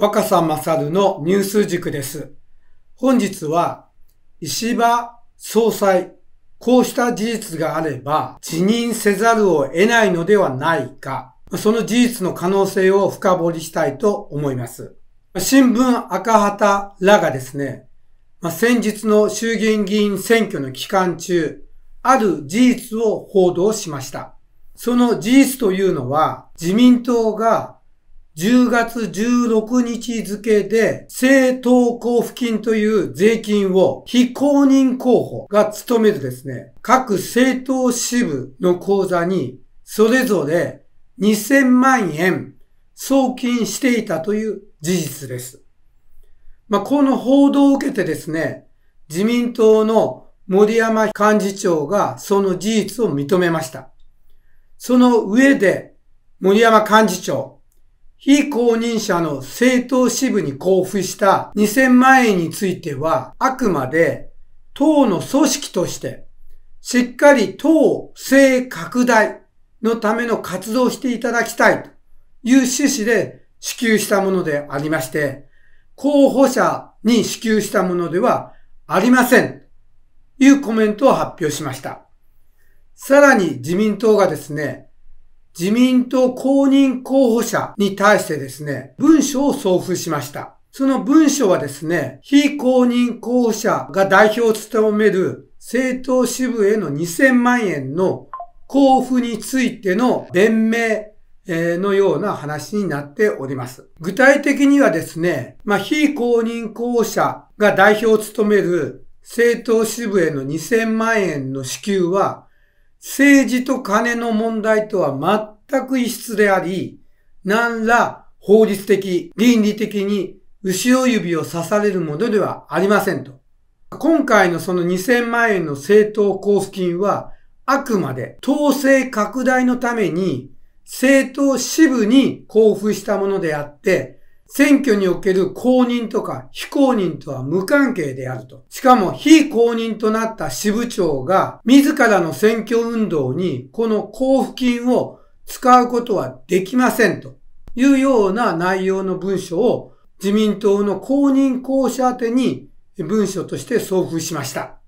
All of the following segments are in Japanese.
若狭勝のニュース塾です。本日は、石破総裁、こうした事実があれば辞任せざるを得ないのではないか、その事実の可能性を深掘りしたいと思います。新聞赤旗らがですね、先日の衆議院議員選挙の期間中、ある事実を報道しました。その事実というのは、自民党が10月16日付で政党交付金という税金を非公認候補が務めるですね、各政党支部の口座にそれぞれ2000万円送金していたという事実です。まあ、この報道を受けてですね、自民党の森山幹事長がその事実を認めました。その上で森山幹事長、非公認者の政党支部に交付した2000万円については、あくまで党の組織として、しっかり党性拡大のための活動をしていただきたいという趣旨で支給したものでありまして、候補者に支給したものではありません。というコメントを発表しました。さらに自民党がですね、自民党公認候補者に対してですね、文書を送付しました。その文書はですね、非公認候補者が代表を務める政党支部への2000万円の交付についての弁明のような話になっております。具体的にはですね、まあ、非公認候補者が代表を務める政党支部への2000万円の支給は政治と金の問題とは全く異質であり、何ら法律的、倫理的に後ろ指を刺されるものではありませんと。今回のその2000万円の政党交付金は、あくまで統制拡大のために政党支部に交付したものであって、選挙における公認とか非公認とは無関係であると。しかも非公認となった支部長が自らの選挙運動にこの交付金を使うことはできませんというような内容の文書を自民党の公認公社宛に文書として送付しました。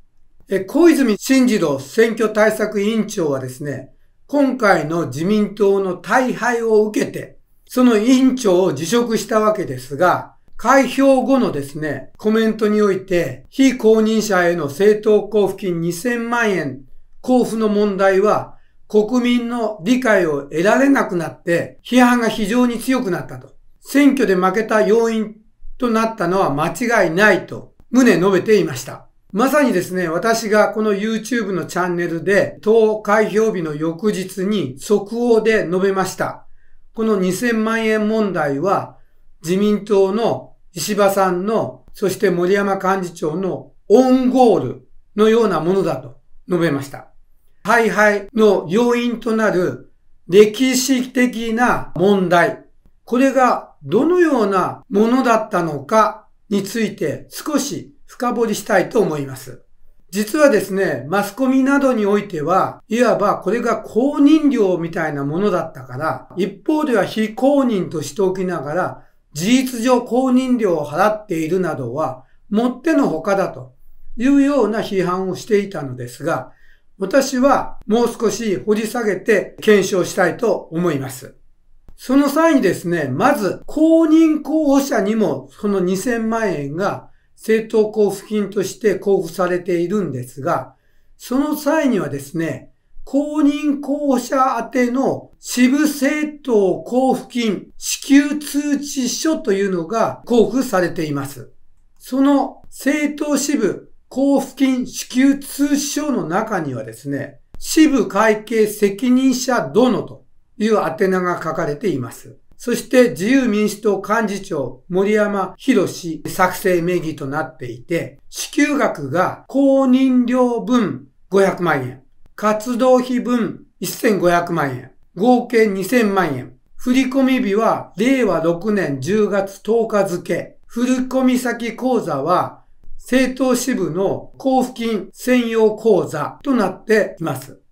小泉進次郎選挙対策委員長はですね、今回の自民党の大敗を受けて、その委員長を辞職したわけですが、開票後のですね、コメントにおいて、非公認者への政党交付金2000万円交付の問題は、国民の理解を得られなくなって、批判が非常に強くなったと。選挙で負けた要因となったのは間違いないと、胸述べていました。まさにですね、私がこの YouTube のチャンネルで、党開票日の翌日に速報で述べました。この2000万円問題は自民党の石破さんの、そして森山幹事長のオンゴールのようなものだと述べました。ハイハイの要因となる歴史的な問題、これがどのようなものだったのかについて少し深掘りしたいと思います。実はですね、マスコミなどにおいては、いわばこれが公認料みたいなものだったから、一方では非公認としておきながら、事実上公認料を払っているなどは、もってのほかだというような批判をしていたのですが、私はもう少し掘り下げて検証したいと思います。その際にですね、まず公認候補者にもその2000万円が政党交付金として交付されているんですが、その際にはですね、公認候補者宛ての支部政党交付金支給通知書というのが交付されています。その政党支部交付金支給通知書の中にはですね、支部会計責任者殿という宛名が書かれています。そして自由民主党幹事長森山博氏作成名義となっていて、支給額が公認料分500万円、活動費分1500万円、合計2000万円。振込日は令和6年10月10日付。振込先口座は政党支部の交付金専用口座となっています。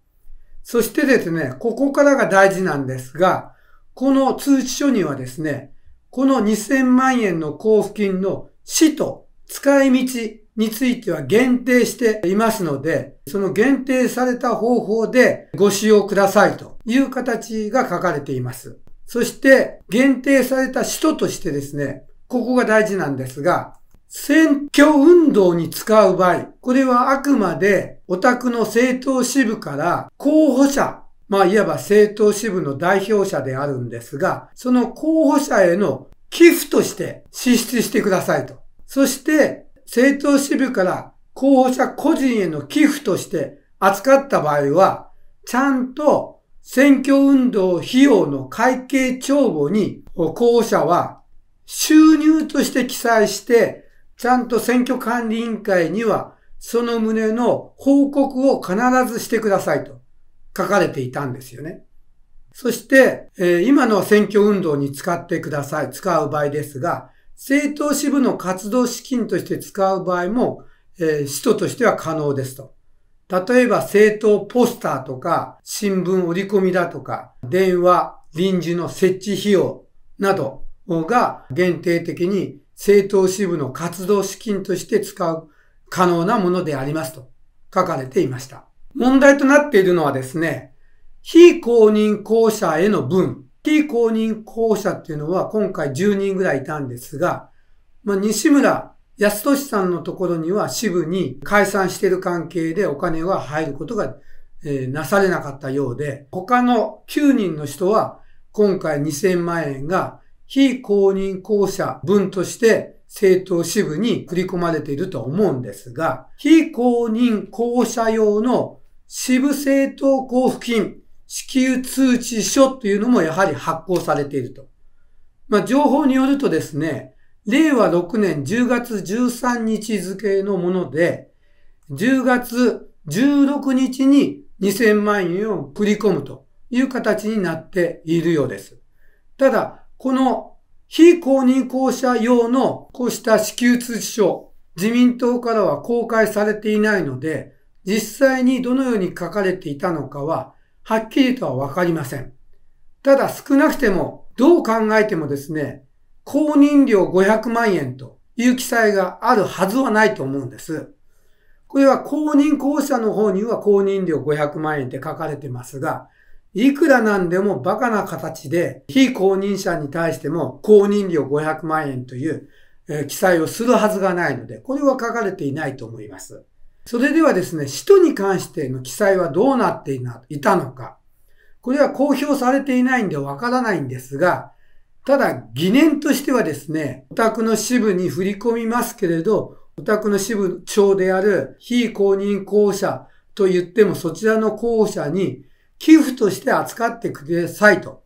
そしてですね、ここからが大事なんですが、この通知書にはですね、この2000万円の交付金の使途、使い道については限定していますので、その限定された方法でご使用くださいという形が書かれています。そして、限定された使途としてですね、ここが大事なんですが、選挙運動に使う場合、これはあくまでオタクの政党支部から候補者まあいわば政党支部の代表者であるんですが、その候補者への寄付として支出してくださいと。そして、政党支部から候補者個人への寄付として扱った場合は、ちゃんと選挙運動費用の会計帳簿に候補者は収入として記載して、ちゃんと選挙管理委員会にはその旨の報告を必ずしてくださいと。書かれていたんですよね。そして、えー、今の選挙運動に使ってください。使う場合ですが、政党支部の活動資金として使う場合も、えー、使途としては可能ですと。例えば政党ポスターとか、新聞折り込みだとか、電話、臨時の設置費用などが限定的に政党支部の活動資金として使う可能なものでありますと書かれていました。問題となっているのはですね、非公認校舎への分。非公認校舎っていうのは今回10人ぐらいいたんですが、まあ、西村康俊さんのところには支部に解散している関係でお金は入ることが、えー、なされなかったようで、他の9人の人は今回2000万円が非公認校舎分として政党支部に振り込まれていると思うんですが、非公認校舎用の支部政党交付金、支給通知書というのもやはり発行されていると。まあ、情報によるとですね、令和6年10月13日付のもので、10月16日に2000万円を振り込むという形になっているようです。ただ、この非公認公社用のこうした支給通知書、自民党からは公開されていないので、実際にどのように書かれていたのかは、はっきりとはわかりません。ただ少なくても、どう考えてもですね、公認料500万円という記載があるはずはないと思うんです。これは公認公社の方には公認料500万円って書かれてますが、いくらなんでもバカな形で非公認者に対しても公認料500万円という記載をするはずがないので、これは書かれていないと思います。それではですね、使徒に関しての記載はどうなっていたのか。これは公表されていないんでわからないんですが、ただ疑念としてはですね、お宅の支部に振り込みますけれど、お宅の支部長である非公認候補者と言ってもそちらの候補者に寄付として扱ってくださいと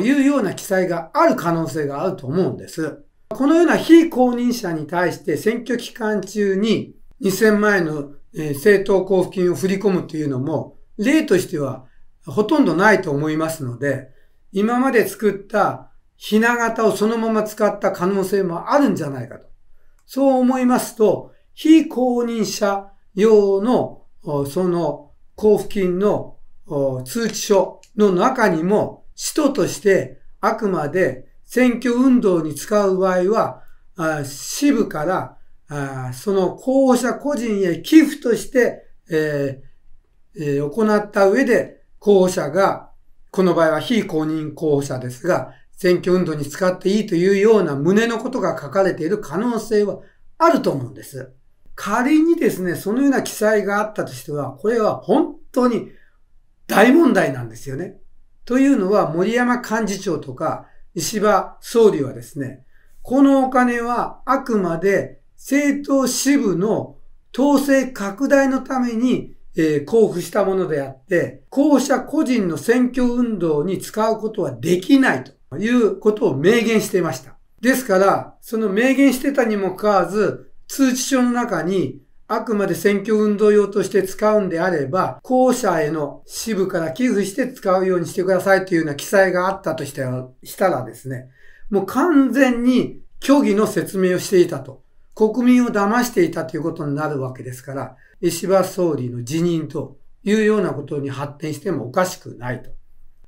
いうような記載がある可能性があると思うんです。このような非公認者に対して選挙期間中に2000万円の、政党交付金を振り込むというのも、例としてはほとんどないと思いますので、今まで作ったひな型をそのまま使った可能性もあるんじゃないかと。そう思いますと、非公認者用の、その交付金の通知書の中にも、使途としてあくまで選挙運動に使う場合は、支部からあその候補者個人へ寄付として、えーえー、行った上で、候補者が、この場合は非公認候補者ですが、選挙運動に使っていいというような胸のことが書かれている可能性はあると思うんです。仮にですね、そのような記載があったとしては、これは本当に大問題なんですよね。というのは、森山幹事長とか石破総理はですね、このお金はあくまで政党支部の統制拡大のために、えー、交付したものであって、後者個人の選挙運動に使うことはできないということを明言していました。ですから、その明言してたにもかかわらず、通知書の中に、あくまで選挙運動用として使うんであれば、校舎への支部から寄付して使うようにしてくださいというような記載があったとしてしたらですね、もう完全に虚偽の説明をしていたと国民を騙していたということになるわけですから、石破総理の辞任というようなことに発展してもおかしくないと。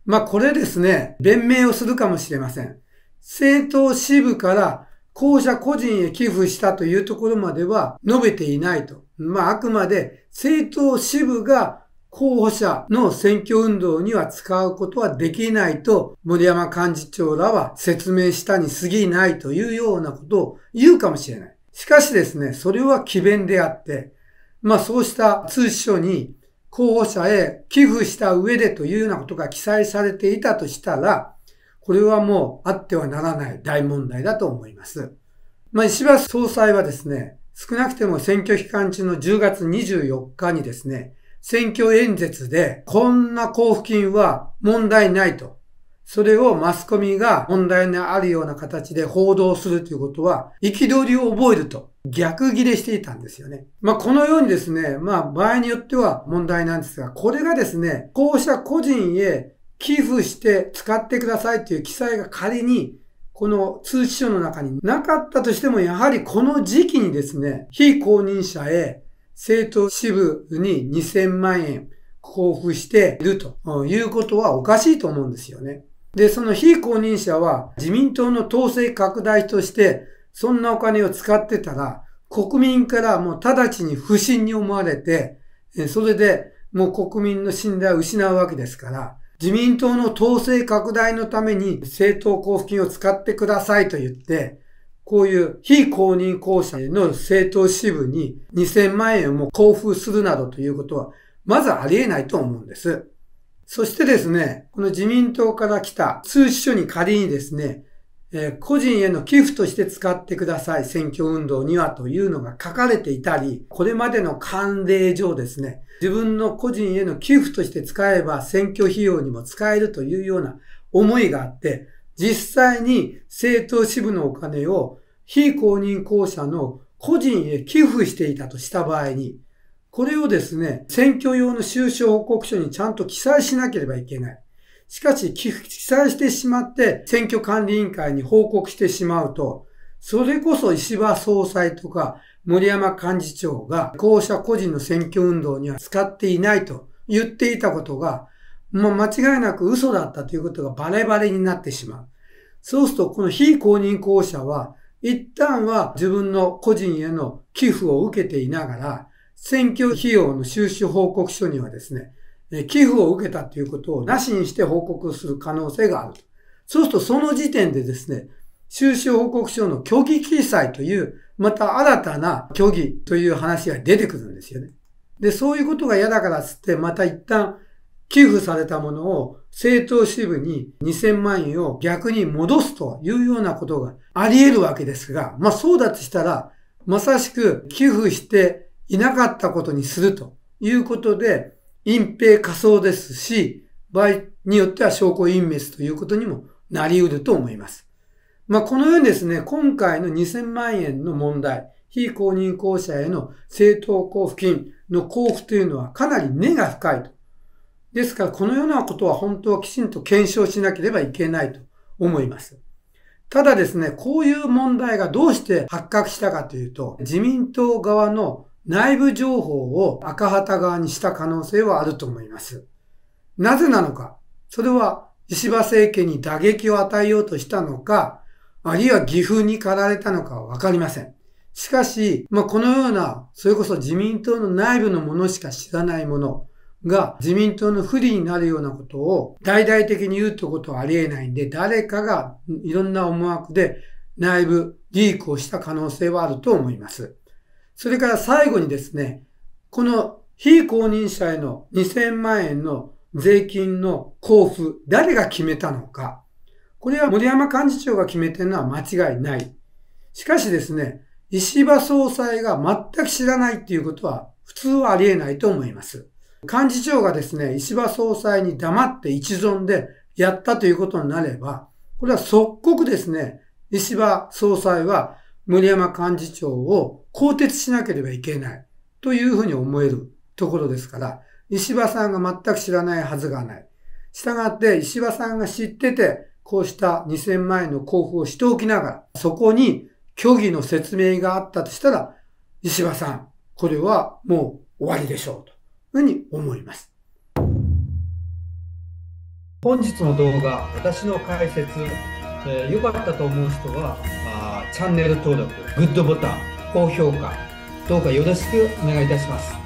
まあ、これですね、弁明をするかもしれません。政党支部から公社個人へ寄付したというところまでは述べていないと。まあ、あくまで政党支部が候補者の選挙運動には使うことはできないと森山幹事長らは説明したに過ぎないというようなことを言うかもしれない。しかしですね、それは奇弁であって、まあそうした通知書に候補者へ寄付した上でというようなことが記載されていたとしたら、これはもうあってはならない大問題だと思います。まあ石破総裁はですね、少なくても選挙期間中の10月24日にですね、選挙演説でこんな交付金は問題ないとそれをマスコミが問題のあるような形で報道するということは、憤りを覚えると逆切れしていたんですよね。まあ、このようにですね、まあ、場合によっては問題なんですが、これがですね、こうした個人へ寄付して使ってくださいという記載が仮にこの通知書の中になかったとしても、やはりこの時期にですね、非公認者へ政党支部に2000万円交付しているということはおかしいと思うんですよね。で、その非公認者は自民党の統制拡大として、そんなお金を使ってたら、国民からもう直ちに不信に思われて、それでもう国民の信頼を失うわけですから、自民党の統制拡大のために政党交付金を使ってくださいと言って、こういう非公認公社の政党支部に2000万円も交付するなどということは、まずありえないと思うんです。そしてですね、この自民党から来た通知書に仮にですね、えー、個人への寄付として使ってください、選挙運動にはというのが書かれていたり、これまでの慣例上ですね、自分の個人への寄付として使えば選挙費用にも使えるというような思いがあって、実際に政党支部のお金を非公認公社の個人へ寄付していたとした場合に、これをですね、選挙用の収支報告書にちゃんと記載しなければいけない。しかし、記載してしまって、選挙管理委員会に報告してしまうと、それこそ石破総裁とか森山幹事長が、校舎個人の選挙運動には使っていないと言っていたことが、もう間違いなく嘘だったということがバレバレになってしまう。そうすると、この非公認候補者は、一旦は自分の個人への寄付を受けていながら、選挙費用の収支報告書にはですね、寄付を受けたということをなしにして報告する可能性がある。そうするとその時点でですね、収支報告書の虚偽記載という、また新たな虚偽という話が出てくるんですよね。で、そういうことが嫌だからつって、また一旦寄付されたものを政党支部に2000万円を逆に戻すというようなことがあり得るわけですが、まあそうだとしたら、まさしく寄付していなかったことにするということで、隠蔽仮想ですし、場合によっては証拠隠滅ということにもなり得ると思います。まあ、このようにですね、今回の2000万円の問題、非公認公社への政党交付金の交付というのはかなり根が深いと。ですから、このようなことは本当はきちんと検証しなければいけないと思います。ただですね、こういう問題がどうして発覚したかというと、自民党側の内部情報を赤旗側にした可能性はあると思います。なぜなのか、それは石破政権に打撃を与えようとしたのか、あるいは岐阜に駆られたのかはわかりません。しかし、まあ、このような、それこそ自民党の内部のものしか知らないものが自民党の不利になるようなことを大々的に言うってことはありえないんで、誰かがいろんな思惑で内部リークをした可能性はあると思います。それから最後にですね、この非公認者への2000万円の税金の交付、誰が決めたのか。これは森山幹事長が決めてるのは間違いない。しかしですね、石破総裁が全く知らないっていうことは普通はありえないと思います。幹事長がですね、石破総裁に黙って一存でやったということになれば、これは即刻ですね、石破総裁は森山幹事長を更迭しなければいけないというふうに思えるところですから、石破さんが全く知らないはずがない。したがって石破さんが知ってて、こうした2000万円の交付をしておきながら、そこに虚偽の説明があったとしたら、石破さん、これはもう終わりでしょうというふうに思います。本日の動画、私の解説、えー、良かったと思う人は、チャンネル登録、グッドボタン、高評価、どうかよろしくお願いいたします。